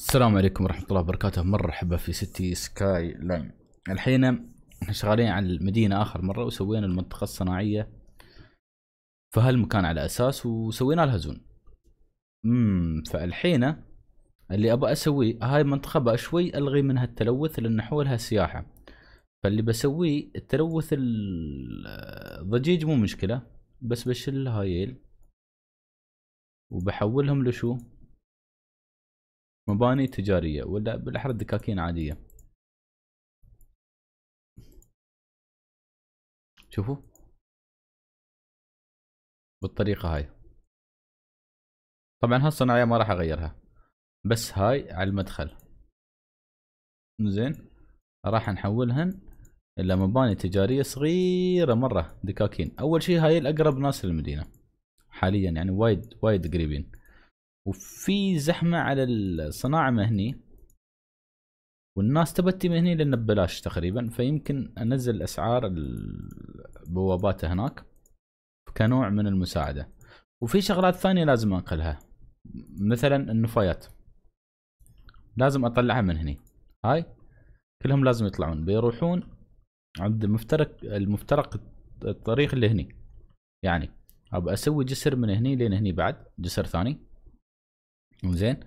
السلام عليكم ورحمة الله وبركاته مرحبا في سيتي سكاي لاين الحين احنا شغالين على المدينة آخر مرة وسوينا المنطقة الصناعية فهالمكان على أساس وسوينا لها زون امم فالحين اللي أبغى أسويه هاي المنطقة بقى شوي ألغي منها التلوث لأن حولها سياحة فاللي بسويه التلوث الضجيج مو مشكلة بس بشل هايل وبحولهم لشو مباني تجارية ولا بالأحرى دكاكين عادية شوفوا بالطريقة هاي طبعا هالصناعية ما راح اغيرها بس هاي على المدخل زين راح نحولهن الى مباني تجارية صغيرة مرة دكاكين اول شيء هاي الاقرب ناس للمدينة حاليا يعني وايد وايد قريبين وفي زحمه على الصناعه مهني والناس تبتي من هني لان ببلاش تقريبا فيمكن انزل اسعار البوابات هناك كنوع من المساعده وفي شغلات ثانيه لازم انقلها مثلا النفايات لازم اطلعها من هني هاي كلهم لازم يطلعون بيروحون عند مفترق المفترق الطريق اللي هني يعني ابى اسوي جسر من هني لين هني بعد جسر ثاني زين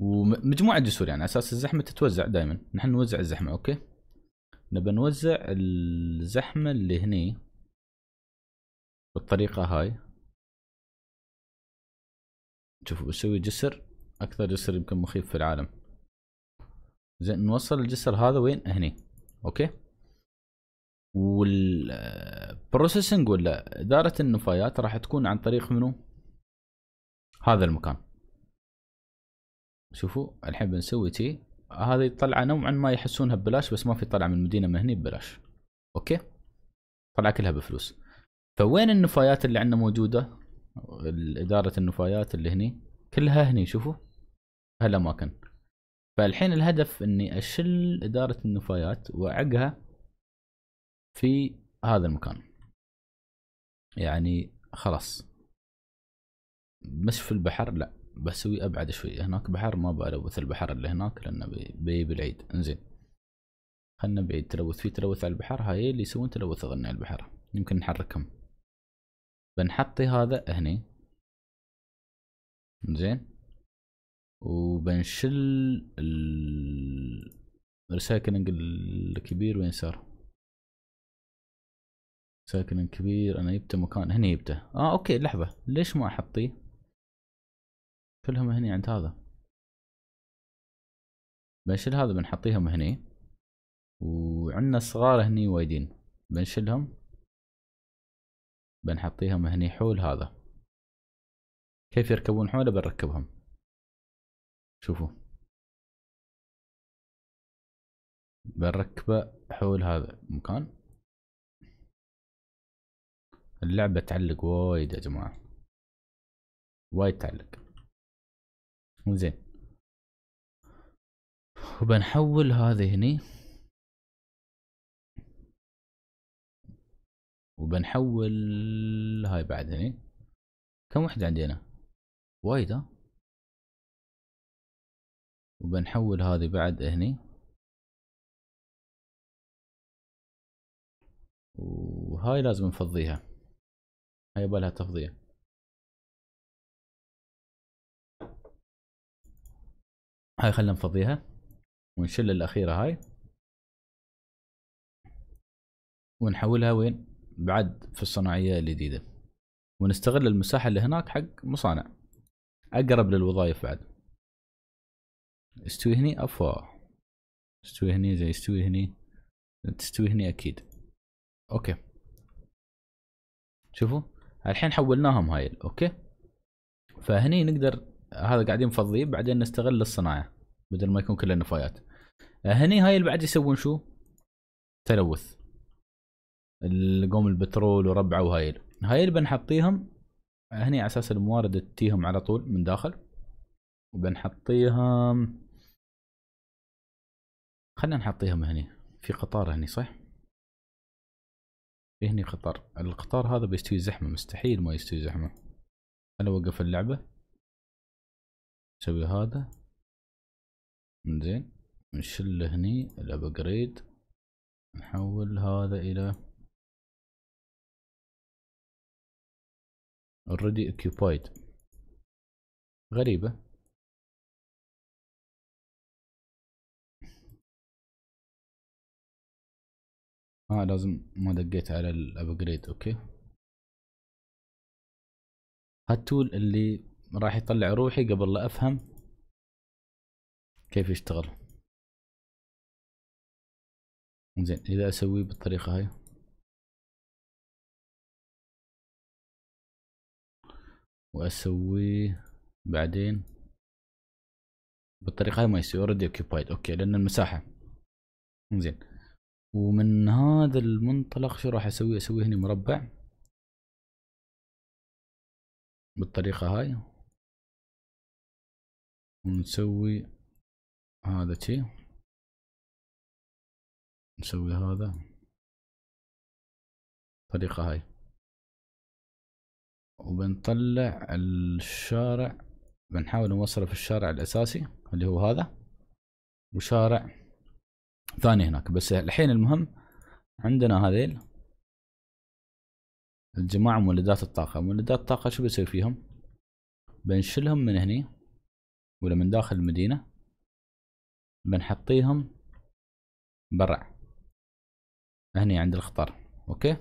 ومجموعه جسور يعني اساس الزحمه تتوزع دائما نحن نوزع الزحمه اوكي نبى نوزع الزحمه اللي هني بالطريقه هاي شوفوا بسوي جسر اكثر جسر يمكن مخيف في العالم زين نوصل الجسر هذا وين هني اوكي والبروسيسنج ولا اداره النفايات راح تكون عن طريق منو هذا المكان شوفوا الحين بنسوي تي هذه طلعه نوعا ما يحسونها ببلاش بس ما في طلعه من المدينه من هني ببلاش اوكي طلعه كلها بفلوس فوين النفايات اللي عندنا موجوده اداره النفايات اللي هني كلها هني شوفوا هالاماكن فالحين الهدف اني اشل اداره النفايات واعقها في هذا المكان يعني خلاص مش في البحر لا بسوي ابعد شوي هناك بحر ما بلوث البحر اللي هناك لانه بي بالعيد انزين خلنا بعيد تلوث في تلوث على البحر هاي اللي يسوون تلوث اظن على البحر يمكن نحركهم بنحطي هذا هني انزين وبنشل الريسايكلينج الكبير وين صار ساكن كبير انا جبته مكان هني جبته اه اوكي لحظه ليش ما احطيه كلهم هني عند هذا بنشيل هذا بنحطيهم هني وعندنا صغار هني وايدين بنشيلهم بنحطيهم هني حول هذا كيف يركبون حوله بنركبهم شوفوا بنركبه حول هذا المكان اللعبة تعلق وايد يا جماعة وايد تعلق زين وبنحول هذه هني وبنحول هاي بعد هني كم وحدة عندنا وايد وبنحول هذه بعد هني وهاي لازم نفضيها هاي بالها تفضيه هاي خلينا نفضيها ونشل الاخيره هاي ونحولها وين بعد في الصناعيه الجديده ونستغل المساحه اللي هناك حق مصانع اقرب للوظائف بعد استوي هني افا استوي هني زي استوي هني تستوي هني اكيد اوكي شوفوا الحين حولناهم هاي اوكي فهني نقدر هذا قاعدين نفضيه بعدين نستغل الصناعه بدل ما يكون كله نفايات آه، هني هاي اللي بعد يسوون شو؟ تلوث القوم البترول وربعه وهايل اللي بنحطيهم هني على اساس الموارد تيهم على طول من داخل وبنحطيهم خلينا نحطيهم هني في قطار هني صح؟ في هني قطار القطار هذا بيستوي زحمة مستحيل ما يستوي زحمة انا وقف اللعبة نسوي هذا انزين نشل هني الابجريد نحول هذا الى already occupied غريبة اه لازم ما دقيت على الابجريد اوكي هالتول اللي راح يطلع روحي قبل لا افهم كيف يشتغل زين اذا اسويه بالطريقة هاي واسويه بعدين بالطريقة هاي ما يصير اوريدي اوكيبايد اوكي لان المساحة زين ومن هذا المنطلق شو راح اسوي اسوي هنا مربع بالطريقة هاي ونسوي هذا شي نسوي هذا طريقة هاي وبنطلع الشارع بنحاول نوصله في الشارع الأساسي اللي هو هذا وشارع ثاني هناك بس الحين المهم عندنا هذيل الجماعة مولدات الطاقة مولدات الطاقة شو بيسوي فيهم بنشيلهم من هني ولا من داخل المدينة بنحطيهم برع هني عند الخطر اوكي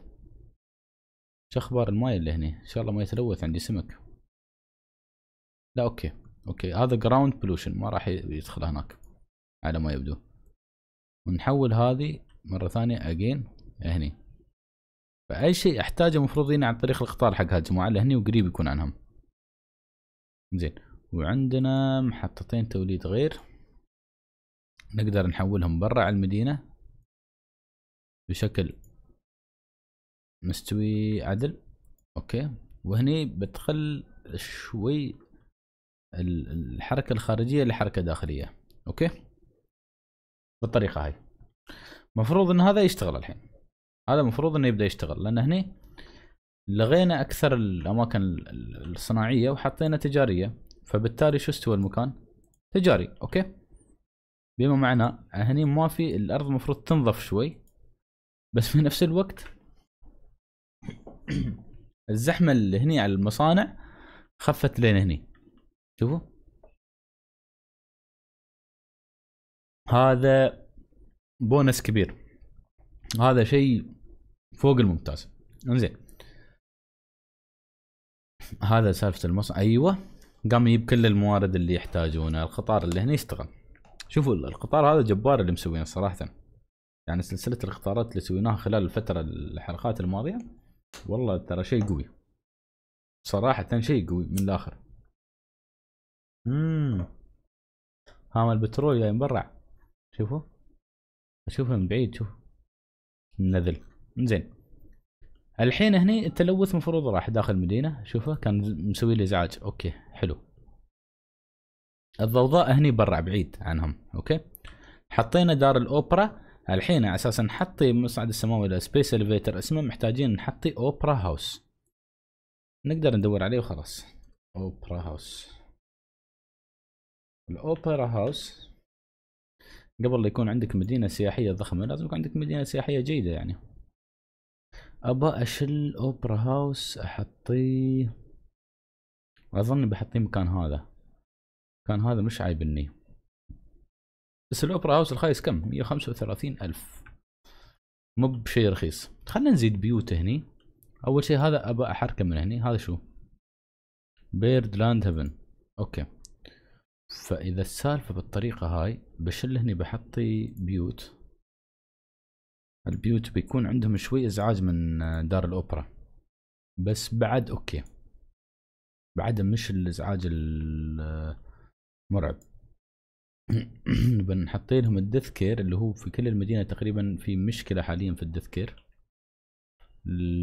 شو اخبار الماي اللي هني ان شاء الله ما يتلوث عندي سمك لا اوكي اوكي هذا جراوند بلوشن ما راح يدخل هناك على ما يبدو ونحول هذه مرة ثانية اجين هني فاي شيء احتاجه مفروض هنا عن طريق القطار حق هالجماعة اللي هني وقريب يكون عنهم زين وعندنا محطتين توليد غير نقدر نحولهم برا على المدينة بشكل مستوي عدل اوكي وهني بتخل شوي الحركة الخارجية لحركة داخلية اوكي بالطريقة هاي مفروض ان هذا يشتغل الحين هذا مفروض انه يبدأ يشتغل لان هني لغينا اكثر الاماكن الصناعية وحطينا تجارية فبالتالي شو استوى المكان تجاري اوكي بما معناه هني ما في الارض المفروض تنظف شوي بس في نفس الوقت الزحمه اللي هني على المصانع خفت لين هني شوفوا هذا بونس كبير هذا شيء فوق الممتاز انزين هذا سالفه المصنع ايوه قام يجيب كل الموارد اللي يحتاجونها القطار اللي هنا يشتغل شوفوا القطار هذا جبار اللي مسوينه صراحه يعني سلسله القطارات اللي سويناها خلال الفتره الحلقات الماضيه والله ترى شيء قوي صراحه شيء قوي من الاخر امم هام البترول جاي برا شوفوا اشوفه من بعيد شوف النذل زين الحين هني التلوث مفروض راح داخل المدينة شوفه كان مسوي لي ازعاج اوكي حلو الضوضاء هني برا بعيد عنهم اوكي حطينا دار الاوبرا الحين على اساس نحطي مصعد السماوي سبيس الفيتر اسمه محتاجين نحطي اوبرا هاوس نقدر ندور عليه وخلاص اوبرا هاوس الاوبرا هاوس قبل لا يكون عندك مدينة سياحية ضخمة لازم يكون عندك مدينة سياحية جيدة يعني ابى اشل اوبرا هاوس احطيه اظن بحطيه مكان هذا كان هذا مش عايبني بس الاوبرا هاوس الخايس كم 135 الف مو بشيء رخيص خلينا نزيد بيوت هني اول شيء هذا ابى احركه من هني هذا شو بيرد لاند هيفن اوكي فاذا السالفه بالطريقه هاي بشل هني بحطي بيوت البيوت بيكون عندهم شوي ازعاج من دار الاوبرا بس بعد اوكي بعد مش الازعاج المرعب بنحط لهم الدثكير اللي هو في كل المدينه تقريبا في مشكله حاليا في الدثكير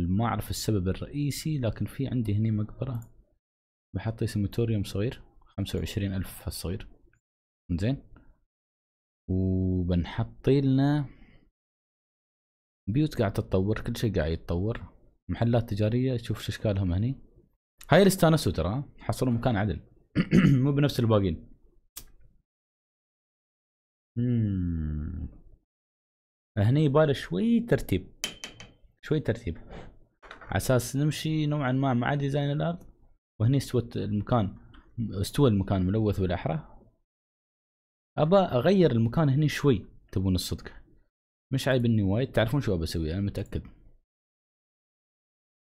ما اعرف السبب الرئيسي لكن في عندي هني مقبره بحط سيمتوريوم صغير خمسة وعشرين ألف هالصغير زين وبنحط لنا بيوت قاعد تتطور كل شيء قاعد يتطور محلات تجاريه شوف شو اشكالهم هني هاي اللي استانسوا ترى حصلوا مكان عدل مو بنفس الباقين هني يباله شوي ترتيب شوي ترتيب على اساس نمشي نوعا ما مع ديزاين الارض وهني استوت المكان استوى المكان ملوث بالاحرى ابى اغير المكان هني شوي تبون الصدق مش عيب اني وايد تعرفون شو ابى اسوي انا متاكد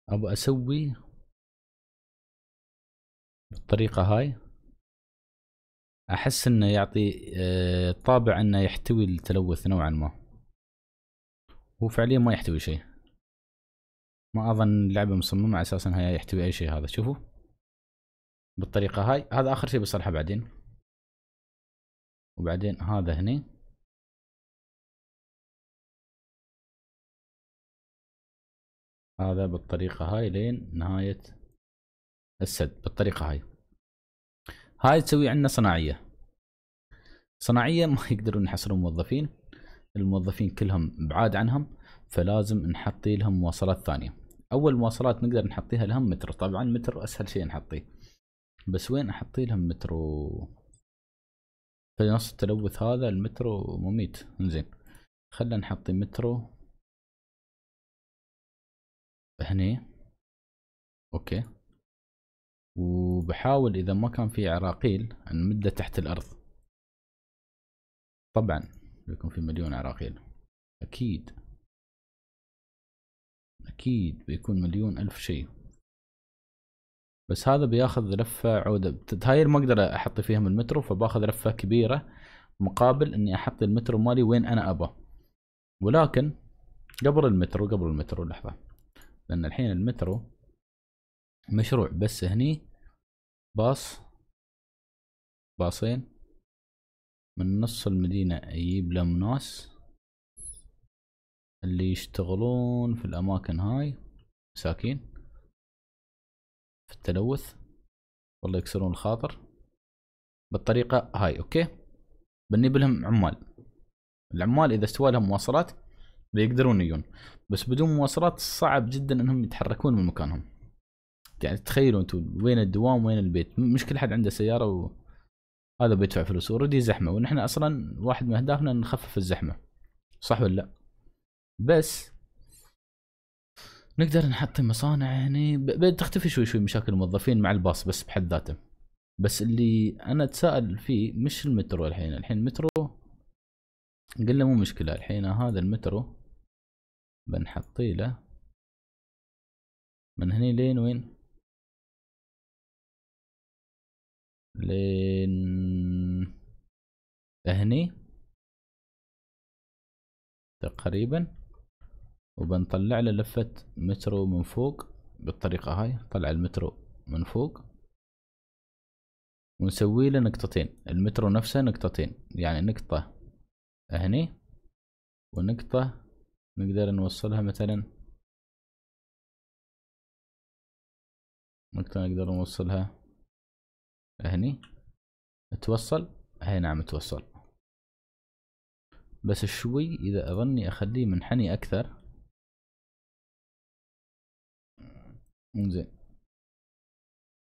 ابى اسوي بالطريقه هاي احس انه يعطي آه، طابع انه يحتوي التلوث نوعا ما هو فعليا ما يحتوي شيء ما اظن اللعبه مصممه على اساس انها يحتوي اي شيء هذا شوفوا بالطريقه هاي هذا اخر شيء بصلحه بعدين وبعدين هذا هني هذا بالطريقة هاي لين نهاية السد بالطريقة هاي هاي تسوي عندنا صناعية صناعية ما يقدرون يحصلون موظفين الموظفين كلهم بعاد عنهم فلازم نحطي لهم مواصلات ثانية أول مواصلات نقدر نحطيها لهم متر طبعا مترو أسهل شيء نحطيه بس وين أحطي لهم مترو في نص التلوث هذا المترو مميت زين خلينا نحطي مترو هني اوكي وبحاول اذا ما كان في عراقيل نمده تحت الارض طبعا بيكون في مليون عراقيل اكيد اكيد بيكون مليون الف شيء بس هذا بياخذ لفه عوده تاير ما اقدر احط فيهم المترو فباخذ لفه كبيره مقابل اني احط المترو مالي وين انا ابى ولكن قبل المترو قبل المترو لحظه لان الحين المترو مشروع بس هني باص باصين من نص المدينة يجيب لهم ناس اللي يشتغلون في الأماكن هاي مساكين في التلوث والله يكسرون الخاطر بالطريقة هاي أوكي بنجيب لهم عمال العمال إذا استوى لهم مواصلات بيقدرون يجون بس بدون مواصلات صعب جدا انهم يتحركون من مكانهم يعني تخيلوا انتم وين الدوام وين البيت مش كل حد عنده سياره وهذا بيدفع فلوس اوريدي زحمه ونحن اصلا واحد من اهدافنا نخفف الزحمه صح ولا لا بس نقدر نحط مصانع هني بدت تختفي شوي شوي مشاكل الموظفين مع الباص بس بحد ذاته بس اللي انا اتساءل فيه مش المترو الحين الحين المترو قلنا مو مشكله الحين هذا المترو بنحطي له من هني لين وين لين هني تقريبا وبنطلع له لفة مترو من فوق بالطريقة هاي طلع المترو من فوق ونسوي له نقطتين المترو نفسه نقطتين يعني نقطة هني ونقطة نقدر نوصلها مثلا ممكن نقدر نوصلها هني توصل هاي نعم توصل بس شوي اذا اظني اخليه منحني اكثر انزين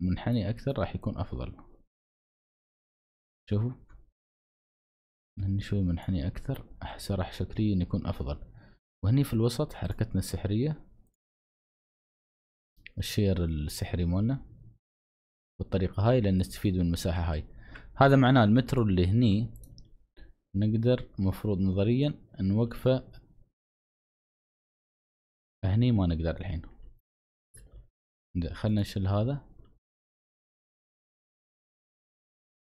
منحني اكثر راح يكون افضل شوفوا هني شوي منحني اكثر احس راح شكليا يكون افضل وهني في الوسط حركتنا السحرية الشير السحري مالنا بالطريقة هاي لأن نستفيد من المساحة هاي هذا معناه المترو اللي هني نقدر مفروض نظريا نوقفه هني ما نقدر الحين خلنا نشل هذا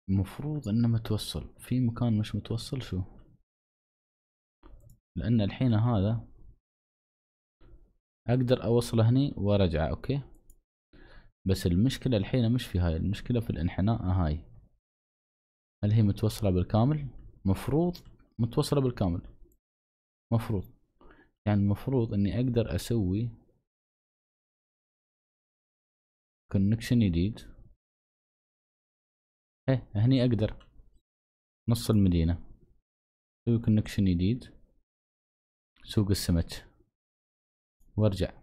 المفروض انه متوصل في مكان مش متوصل شو لان الحين هذا اقدر اوصله هني وارجعه اوكي بس المشكلة الحين مش في هاي المشكلة في الانحناء هاي هل هي متوصلة بالكامل مفروض متوصلة بالكامل مفروض يعني المفروض اني اقدر اسوي كونكشن جديد ايه هني اقدر نص المدينة اسوي كونكشن جديد سوق السمك وارجع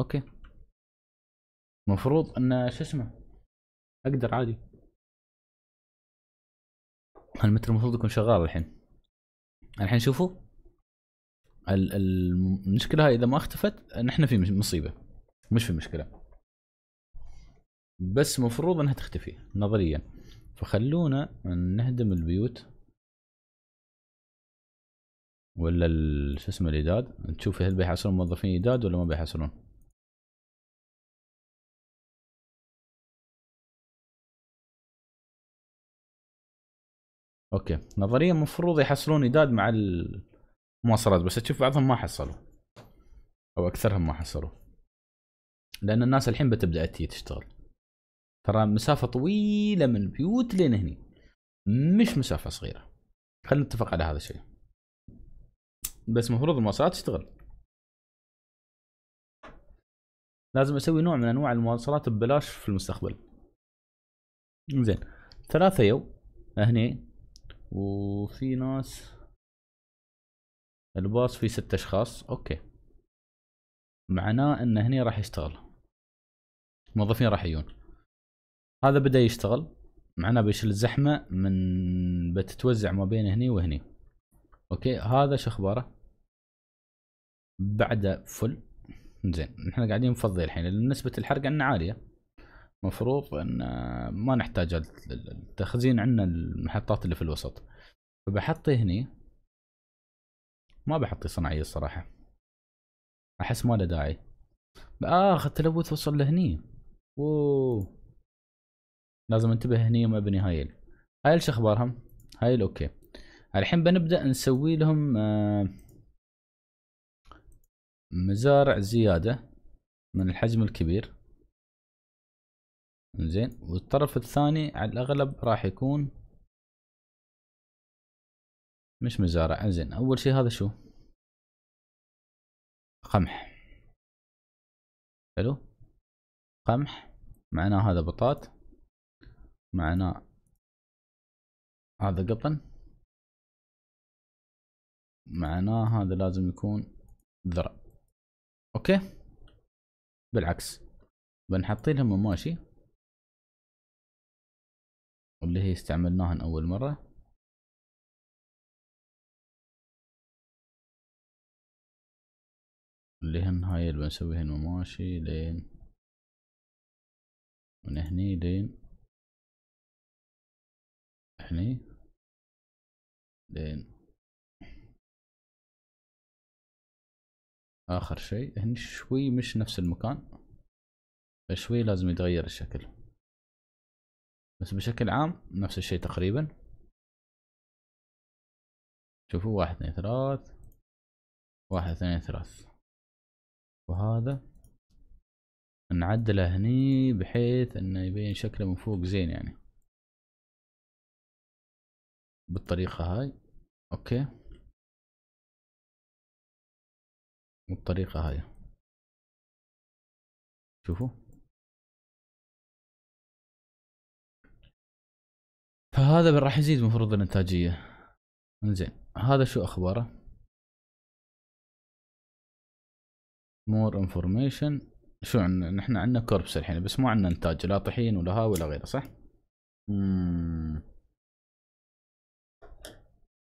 اوكي مفروض ان شو اسمه اقدر عادي المتر المفروض يكون شغال الحين الحين شوفوا المشكله هاي اذا ما اختفت نحن في مصيبه مش في مشكله بس مفروض انها تختفي نظريا فخلونا نهدم البيوت ولا شو اسمه الإداد تشوف هل بيحصلون موظفين إداد ولا ما بيحصلون اوكي نظريا المفروض يحصلون إداد مع المواصلات بس تشوف بعضهم ما حصلوا او اكثرهم ما حصلوا لان الناس الحين بتبدا تي تشتغل ترى مسافه طويله من البيوت لين هني مش مسافه صغيره خلينا نتفق على هذا الشيء بس المفروض المواصلات تشتغل لازم اسوي نوع من انواع المواصلات ببلاش في المستقبل زين ثلاثة يو هني وفي ناس الباص فيه ستة اشخاص اوكي معناه ان هني راح يشتغل موظفين راح يجون هذا بدا يشتغل معناه بيشيل الزحمة من بتتوزع ما بين هني وهني اوكي هذا شو اخباره بعده فل زين نحن قاعدين نفضي الحين لان نسبه الحرق عندنا عاليه مفروض ان آه، ما نحتاج التخزين عندنا المحطات اللي في الوسط فبحطي هني ما بحطي صناعيه الصراحه احس ما له داعي آه، اخ التلوث وصل لهني اوه لازم انتبه هني مبني هايل هايل شو اخبارهم هايل اوكي الحين بنبدا نسوي لهم آه، مزارع زياده من الحجم الكبير زين والطرف الثاني على الاغلب راح يكون مش مزارع زين اول شيء هذا شو قمح حلو قمح معناه هذا بطاط معناه هذا قطن معناه هذا لازم يكون ذرة اوكي بالعكس بنحط لهم ماشي واللي هي استعملناهن اول مره اللي هن هاي اللي بنسويهن مماشي لين من هني لين هني لين اخر شيء هني شوي مش نفس المكان شوي لازم يتغير الشكل بس بشكل عام نفس الشيء تقريبا شوفوا واحد اثنين ثلاث واحد اثنين ثلاث وهذا نعدله هني بحيث انه يبين شكله من فوق زين يعني بالطريقة هاي اوكي بالطريقة هاي شوفوا فهذا راح يزيد المفروض الانتاجية انزين هذا شو اخباره مور انفورميشن شو عندنا نحن عندنا كوربس الحين بس ما عندنا انتاج لا طحين ولا ها ولا غيره صح مم.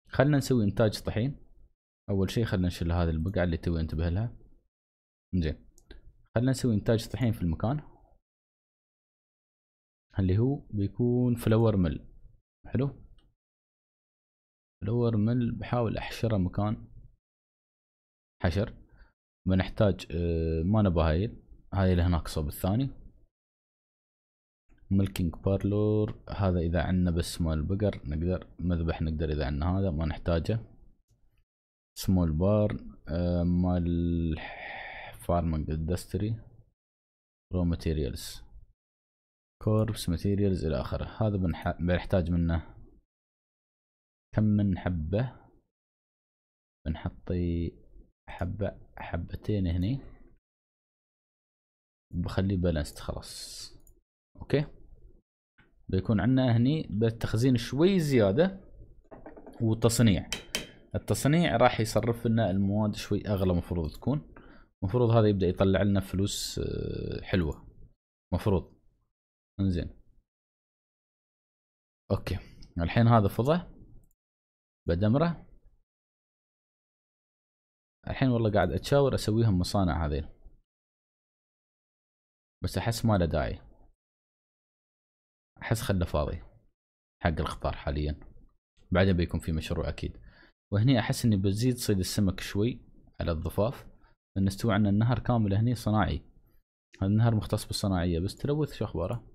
خلنا نسوي انتاج طحين اول شيء خلينا نشيل هذه البقعه اللي توي انتبه لها زين خلينا نسوي انتاج طحين في المكان اللي هو بيكون فلور مل حلو فلور مل بحاول احشره مكان حشر بنحتاج ما آه، نبى اللي هناك صوب الثاني ملكينج بارلور هذا اذا عندنا بس مال بقر نقدر مذبح نقدر اذا عندنا هذا ما نحتاجه سمول بار آه، مال فارمنج اندستري رو ماتيريالز كوربس ماتيريالز الى اخره هذا بنحتاج منه كم من حبة بنحطي حبة حبتين هني بخليه بالانست خلاص اوكي بيكون عندنا هني بالتخزين شوي زيادة وتصنيع التصنيع راح يصرف لنا المواد شوي اغلى مفروض تكون مفروض هذا يبدا يطلع لنا فلوس آه، حلوه مفروض انزين اوكي الحين هذا فضة بدمره الحين والله قاعد اتشاور اسويهم مصانع هذيل بس احس ما له داعي احس خله فاضي حق الخطار حاليا بعدين بيكون في مشروع اكيد وهني احس اني بزيد صيد السمك شوي على الضفاف لان استوى عندنا النهر كامل هني صناعي هذا النهر مختص بالصناعية بس تلوث شو اخباره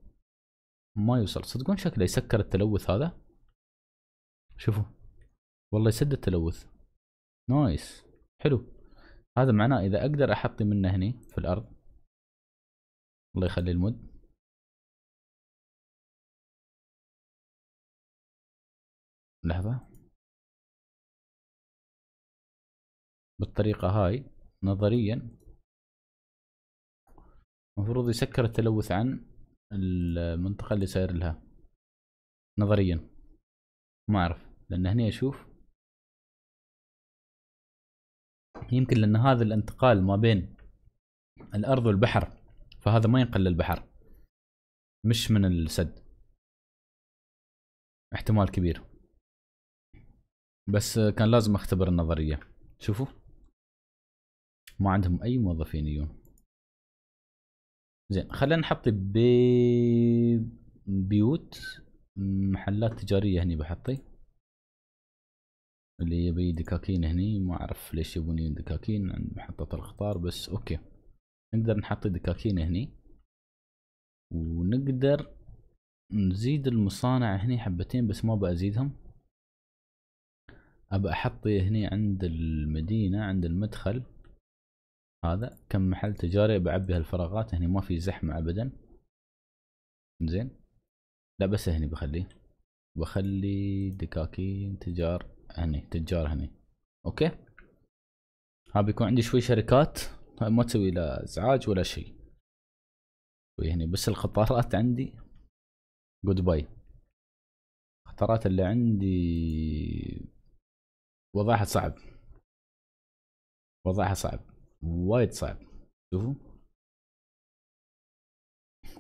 ما يوصل صدقون شكله يسكر التلوث هذا شوفوا والله يسد التلوث نايس حلو هذا معناه اذا اقدر احطي منه هني في الارض الله يخلي المد لحظة بالطريقة هاي نظريا المفروض يسكر التلوث عن المنطقة اللي ساير لها نظريا ما اعرف لان هني اشوف يمكن لان هذا الانتقال ما بين الارض والبحر فهذا ما ينقل للبحر مش من السد احتمال كبير بس كان لازم اختبر النظريه شوفوا ما عندهم اي موظفين يجون زين خلينا نحط بي بيوت محلات تجاريه هني بحطي اللي يبي دكاكين هني ما اعرف ليش يبون دكاكين عند يعني محطه الاخطار بس اوكي نقدر نحط دكاكين هني ونقدر نزيد المصانع هني حبتين بس ما بزيدهم ابى احط هني عند المدينه عند المدخل هذا كم محل تجاري بعبي هالفراغات هني ما في زحمه ابدا زين لا بس هني بخليه بخلي دكاكين تجار هني تجار هني اوكي ها بيكون عندي شوي شركات ما تسوي لا ازعاج ولا شيء شوي هني بس القطارات عندي جود باي القطارات اللي عندي وضعها صعب وضعها صعب وايد صعب شوفوا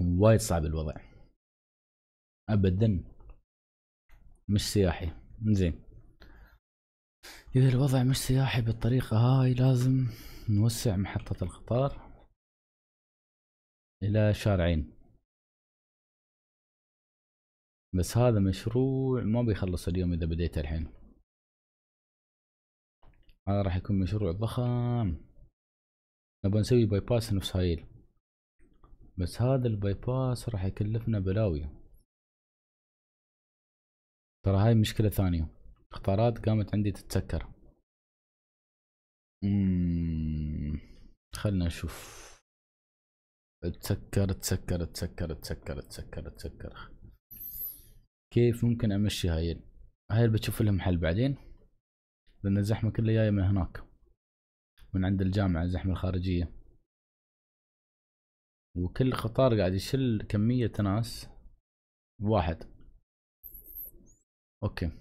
وايد صعب الوضع ابدا مش سياحي زين اذا الوضع مش سياحي بالطريقه هاي لازم نوسع محطه القطار الى شارعين بس هذا مشروع ما بيخلص اليوم اذا بديت الحين هذا راح يكون مشروع ضخم نبغى نسوي باي باس نفس هايل بس هذا الباي باس راح يكلفنا بلاوي ترى هاي مشكلة ثانية اختارات قامت عندي تتسكر مم. خلنا نشوف تسكر تسكر تسكر تسكر تسكر تسكر كيف ممكن امشي هايل هايل بتشوف لهم حل بعدين لان الزحمة كلها جاية من هناك من عند الجامعة الزحمة الخارجية وكل قطار قاعد يشل كمية ناس واحد اوكي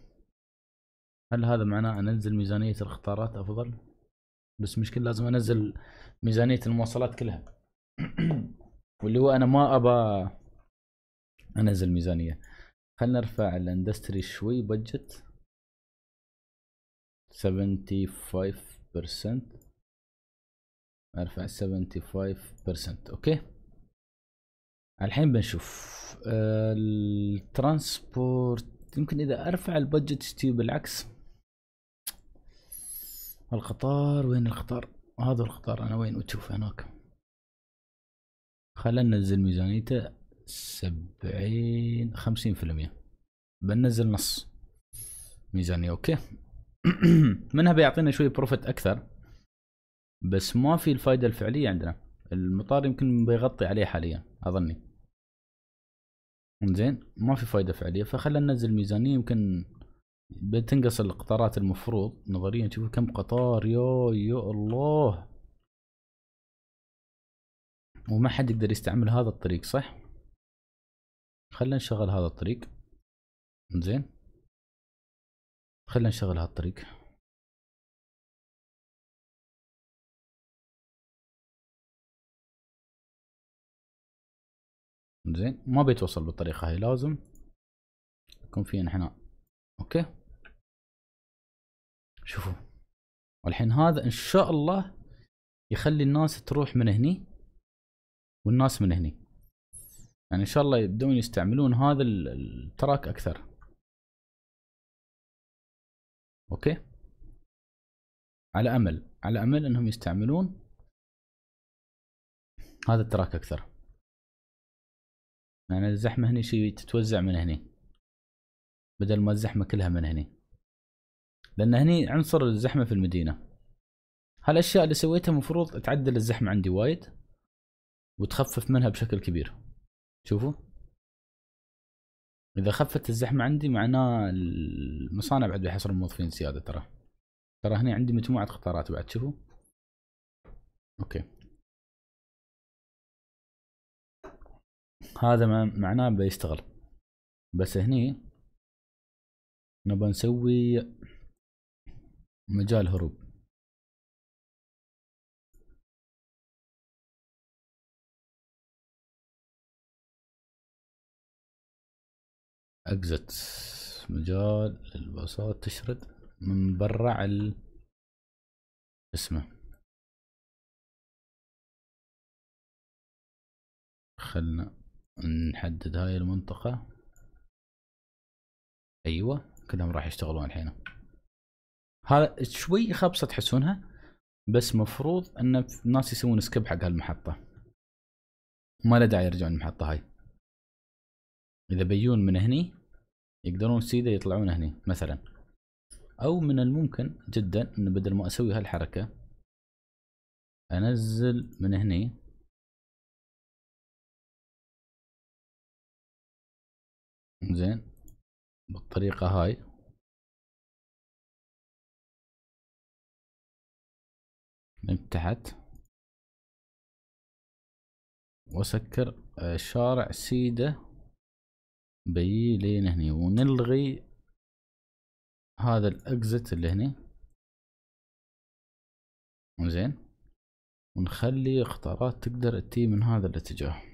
هل هذا معناه انزل ميزانية القطارات افضل؟ بس مشكلة لازم انزل ميزانية المواصلات كلها واللي هو انا ما ابى انزل ميزانية خلنا نرفع الاندستري شوي بجت 75% ارفع 75% اوكي الحين بنشوف آه، الترانسبورت يمكن اذا ارفع البادجت تجي بالعكس القطار وين القطار هذا القطار انا وين وتشوف هناك خلنا ننزل ميزانيته سبعين خمسين في المية بننزل نص ميزانية اوكي منها بيعطينا شوي بروفيت اكثر بس ما في الفائده الفعليه عندنا المطار يمكن بيغطي عليه حاليا اظني زين ما في فائده فعليه فخلنا ننزل ميزانيه يمكن بتنقص القطارات المفروض نظريا شوفوا كم قطار يا يا الله وما حد يقدر يستعمل هذا الطريق صح خلنا نشغل هذا الطريق زين خلنا نشغل الطريق زين ما بيتوصل بالطريقه هاي لازم يكون في انحناء اوكي شوفوا والحين هذا ان شاء الله يخلي الناس تروح من هني والناس من هني يعني ان شاء الله يبدون يستعملون هذا التراك اكثر اوكي على امل على امل انهم يستعملون هذا التراك اكثر يعني الزحمة هني شي تتوزع من هني بدل ما الزحمة كلها من هني لأن هني عنصر الزحمة في المدينة هالأشياء اللي سويتها مفروض تعدل الزحمة عندي وايد وتخفف منها بشكل كبير شوفوا إذا خفت الزحمة عندي معناه المصانع بعد بيحصلوا موظفين زيادة ترى ترى هني عندي مجموعة قطارات بعد شوفوا أوكي هذا معناه بيشتغل بس هني نبغى نسوي مجال هروب اكزت مجال الباصات تشرد من برا على اسمه خلنا نحدد هاي المنطقة ايوه كلهم راح يشتغلون الحين هذا شوي خبصة تحسونها بس مفروض ان الناس يسوون سكيب حق هالمحطة ما له داعي يرجعون المحطة هاي اذا بيون من هني يقدرون سيده يطلعون هني مثلا او من الممكن جدا ان بدل ما اسوي هالحركة انزل من هني زين بالطريقة هاي من تحت واسكر آه، شارع سيدة بي لين هني ونلغي هذا الاكزت اللي هني زين ونخلي قطارات تقدر تي من هذا الاتجاه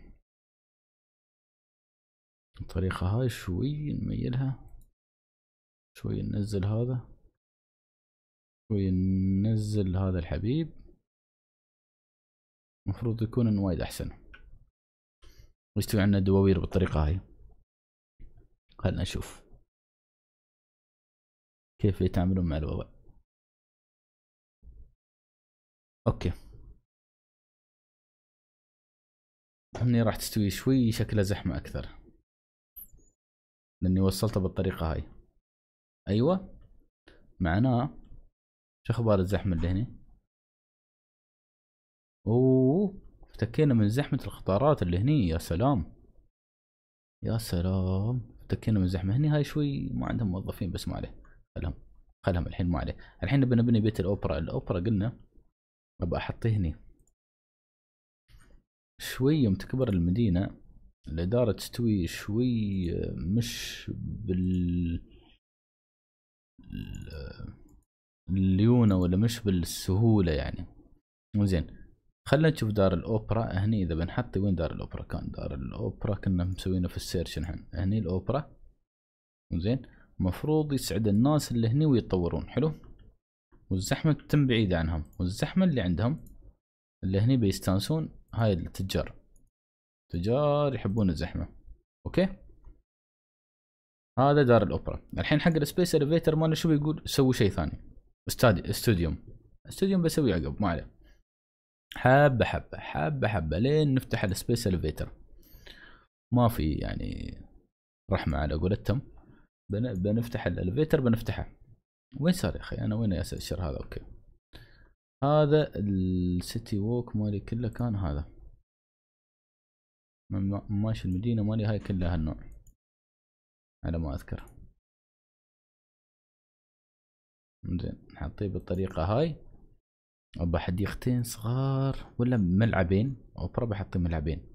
الطريقة هاي شوي نميلها شوي ننزل هذا شوي ننزل هذا الحبيب المفروض يكون انه وايد احسن ويستوي عندنا دواوير بالطريقة هاي خلنا نشوف كيف يتعاملون مع الوضع اوكي هني راح تستوي شوي شكلها زحمة اكثر لاني وصلته بالطريقه هاي ايوه معناه شو اخبار الزحمه اللي هنا اوه افتكينا من زحمه القطارات اللي هني يا سلام يا سلام افتكينا من زحمه هني هاي شوي ما عندهم موظفين بس ما عليه خلهم خلهم الحين ما عليه الحين نبي نبني بيت الاوبرا الاوبرا قلنا ابى احطه هني شوي يوم تكبر المدينه الإدارة تستوي شوي مش بال الليونة ولا مش بالسهولة يعني زين خلينا نشوف دار الأوبرا هني إذا بنحط وين دار الأوبرا كان دار الأوبرا كنا مسوينه في السيرش نحن هني الأوبرا زين مفروض يسعد الناس اللي هني ويتطورون حلو والزحمة تتم بعيدة عنهم والزحمة اللي عندهم اللي هني بيستانسون هاي التجار تجار يحبون الزحمه اوكي هذا دار الاوبرا الحين حق السبيس الفيتر مالنا شو بيقول سوي شيء ثاني استاد استوديوم استوديوم بسوي عقب ما عليه حبه حبه حبه حبه لين نفتح السبيس الفيتر ما في يعني رحمه على قولتهم بن... بنفتح الالفيتر بنفتحه وين صار يا اخي انا وين ياسر الشر هذا اوكي هذا السيتي ووك مالي كله كان هذا ماشي المدينة مالي هاي كلها هالنوع على ما اذكر زين نحطيه بالطريقة هاي ابى حديقتين صغار ولا ملعبين او برا بحط ملعبين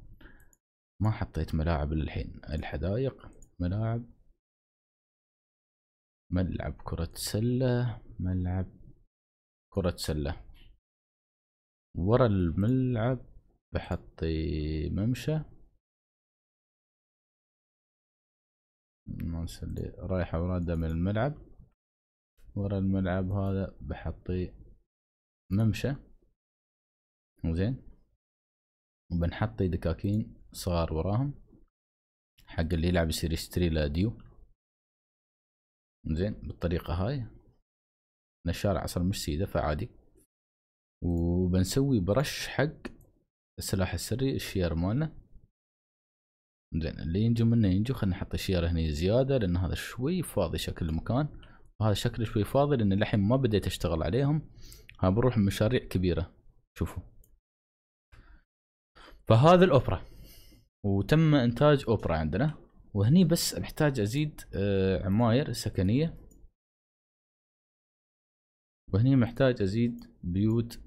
ما حطيت ملاعب للحين الحدايق ملاعب ملعب كرة سلة ملعب كرة سلة ورا الملعب بحطي ممشى الناس اللي رايحة ورادة من الملعب ورا الملعب هذا بحطي ممشى زين وبنحطي دكاكين صغار وراهم حق اللي يلعب يصير يشتري له ديو زين بالطريقة هاي ان الشارع اصلا مش سيدة فعادي وبنسوي برش حق السلاح السري الشير مالنا زين اللي ينجو منه ينجو خلينا نحط الشير هني زياده لان هذا شوي فاضي شكل المكان وهذا شكله شوي فاضي لان للحين ما بديت اشتغل عليهم ها بروح مشاريع كبيره شوفوا فهذا الاوبرا وتم انتاج اوبرا عندنا وهني بس محتاج ازيد آه، عماير سكنيه وهني محتاج ازيد بيوت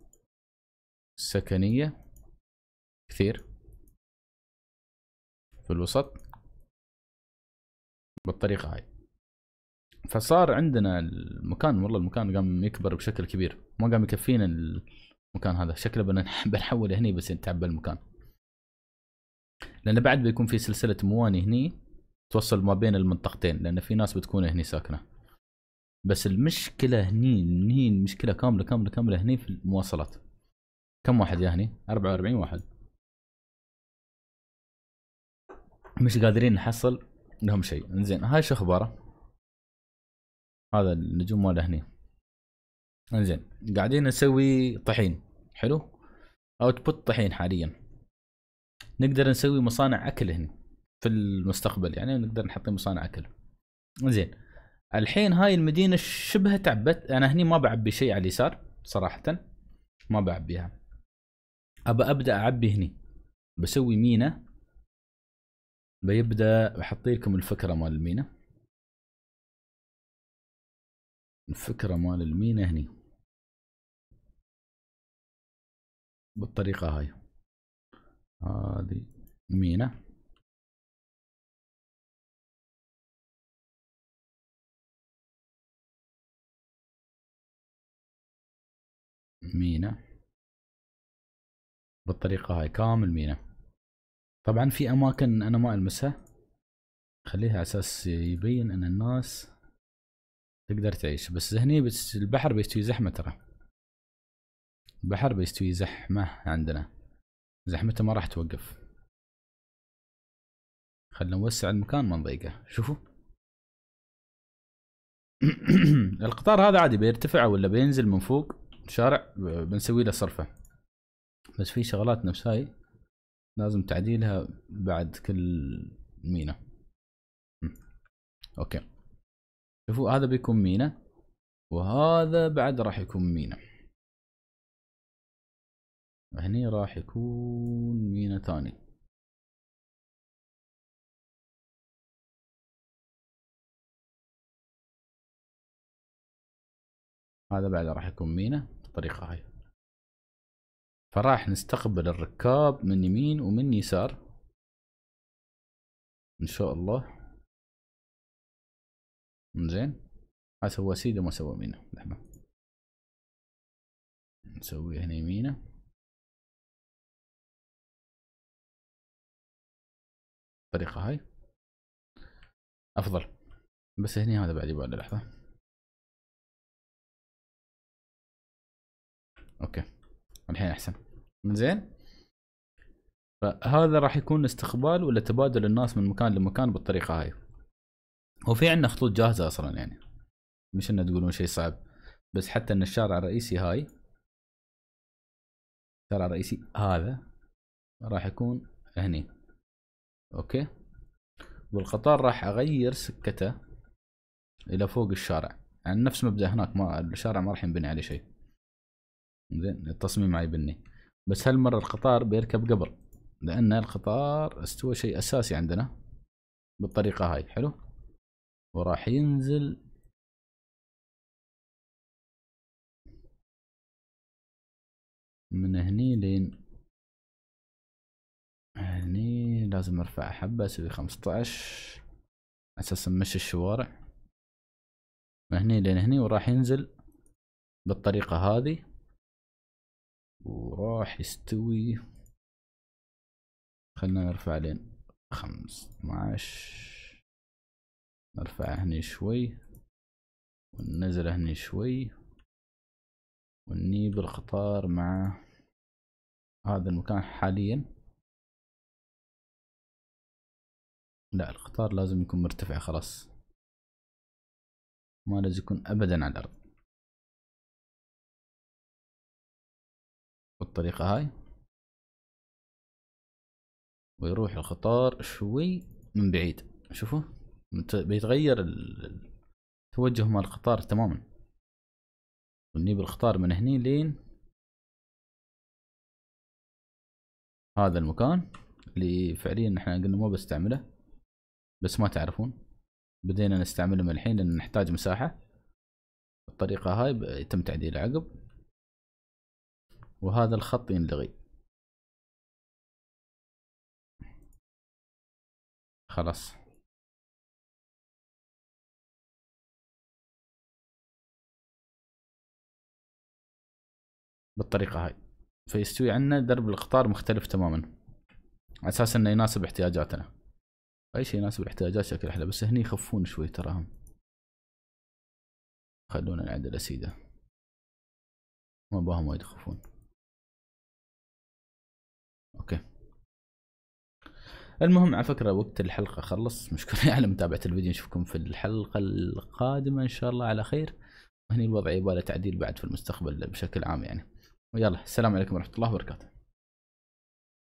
سكنيه كثير في الوسط بالطريقه هاي فصار عندنا المكان والله المكان قام يكبر بشكل كبير ما قام يكفينا المكان هذا شكله بنحول هني بس نتعبى المكان لان بعد بيكون في سلسله مواني هني توصل ما بين المنطقتين لان في ناس بتكون هني ساكنه بس المشكله هني هني المشكله كامله كامله كامله هني في المواصلات كم واحد يا هني 44 واحد مش قادرين نحصل لهم شيء انزين هاي شو اخباره هذا النجوم ماله هني انزين قاعدين نسوي طحين حلو اوتبوت طحين حاليا نقدر نسوي مصانع اكل هنا في المستقبل يعني نقدر نحط مصانع اكل زين الحين هاي المدينه شبه تعبت انا هني ما بعبي شيء على اليسار صراحه ما بعبيها ابى ابدا اعبي هني بسوي مينا بيبدا بحط لكم الفكره مال المينا الفكره مال المينا هني بالطريقه هاي هذه مينا مينا بالطريقه هاي كامل مينا طبعا في اماكن انا ما المسها خليها اساس يبين ان الناس تقدر تعيش بس هني بس البحر بيستوي زحمه ترى البحر بيستوي زحمه عندنا زحمته ما راح توقف خلنا نوسع المكان ما نضيقه شوفوا القطار هذا عادي بيرتفع ولا بينزل من فوق شارع بنسوي له صرفه بس في شغلات نفس هاي لازم تعديلها بعد كل مينا اوكي شوفوا هذا بيكون مينا وهذا بعد راح يكون مينا هني راح يكون مينا ثاني هذا بعد راح يكون مينا بالطريقة هاي فراح نستقبل الركاب من يمين ومن يسار ان شاء الله زين سوى سيده ما سوى مينا لحظه نسوي هنا يمينه الطريقه هاي افضل بس هنا هذا بعد يبغى لحظه اوكي الحين احسن زين فهذا راح يكون استقبال ولا تبادل الناس من مكان لمكان بالطريقه هاي وفي عندنا خطوط جاهزه اصلا يعني مش انه تقولون شيء صعب بس حتى ان الشارع الرئيسي هاي الشارع الرئيسي هذا راح يكون هني اوكي والقطار راح اغير سكته الى فوق الشارع يعني نفس مبدا هناك ما الشارع ما راح ينبني عليه شيء زين التصميم ما يبني بس هالمرة القطار بيركب قبل لأن القطار استوى شيء أساسي عندنا بالطريقة هاي حلو وراح ينزل من هني لين هني لازم ارفع حبة اسوي خمسطعش اساس نمشي الشوارع من هني لين هني وراح ينزل بالطريقة هذه وراح يستوي خلنا نرفع لين اتناش نرفع هني شوي وننزل هني شوي ونجيب القطار مع هذا المكان حاليا لا القطار لازم يكون مرتفع خلاص ما لازم يكون ابدا على الارض بالطريقة هاي ويروح القطار شوي من بعيد شوفوا بيتغير التوجه مال القطار تماما ونجيب القطار من هني لين هذا المكان اللي فعليا احنا قلنا ما بستعمله بس ما تعرفون بدينا نستعمله من الحين لان نحتاج مساحة الطريقة هاي يتم تعديلها عقب وهذا الخط ينلغي خلاص بالطريقة هاي فيستوي عندنا درب القطار مختلف تماما على اساس انه يناسب احتياجاتنا اي شيء يناسب الاحتياجات شكل احلى بس هني يخفون شوي تراهم خلونا نعدل اسيده ما باهم وايد يخفون اوكي المهم على فكره وقت الحلقه خلص مشكورين على متابعه الفيديو نشوفكم في الحلقه القادمه ان شاء الله على خير هني الوضع يبغى تعديل بعد في المستقبل بشكل عام يعني ويلا السلام عليكم ورحمه الله وبركاته